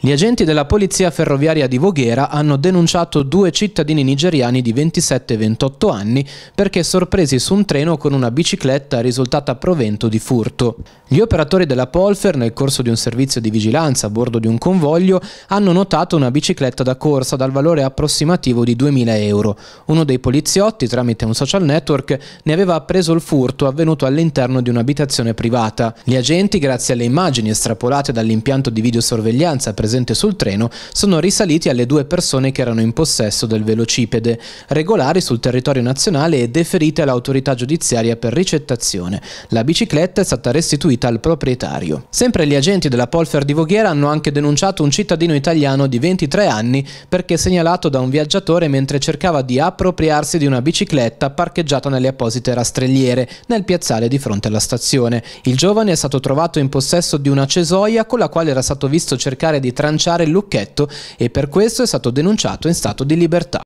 Gli agenti della polizia ferroviaria di Voghera hanno denunciato due cittadini nigeriani di 27 e 28 anni perché sorpresi su un treno con una bicicletta risultata provento di furto. Gli operatori della Polfer, nel corso di un servizio di vigilanza a bordo di un convoglio, hanno notato una bicicletta da corsa dal valore approssimativo di 2000 euro. Uno dei poliziotti, tramite un social network, ne aveva appreso il furto avvenuto all'interno di un'abitazione privata. Gli agenti, grazie alle immagini estrapolate dall'impianto di videosorveglianza presente presente sul treno sono risaliti alle due persone che erano in possesso del velocipede, regolari sul territorio nazionale e deferite all'autorità giudiziaria per ricettazione. La bicicletta è stata restituita al proprietario. Sempre gli agenti della Polfer di Voghera hanno anche denunciato un cittadino italiano di 23 anni perché segnalato da un viaggiatore mentre cercava di appropriarsi di una bicicletta parcheggiata nelle apposite rastrelliere nel piazzale di fronte alla stazione. Il giovane è stato trovato in possesso di una cesoia con la quale era stato visto cercare di tranciare il lucchetto e per questo è stato denunciato in stato di libertà.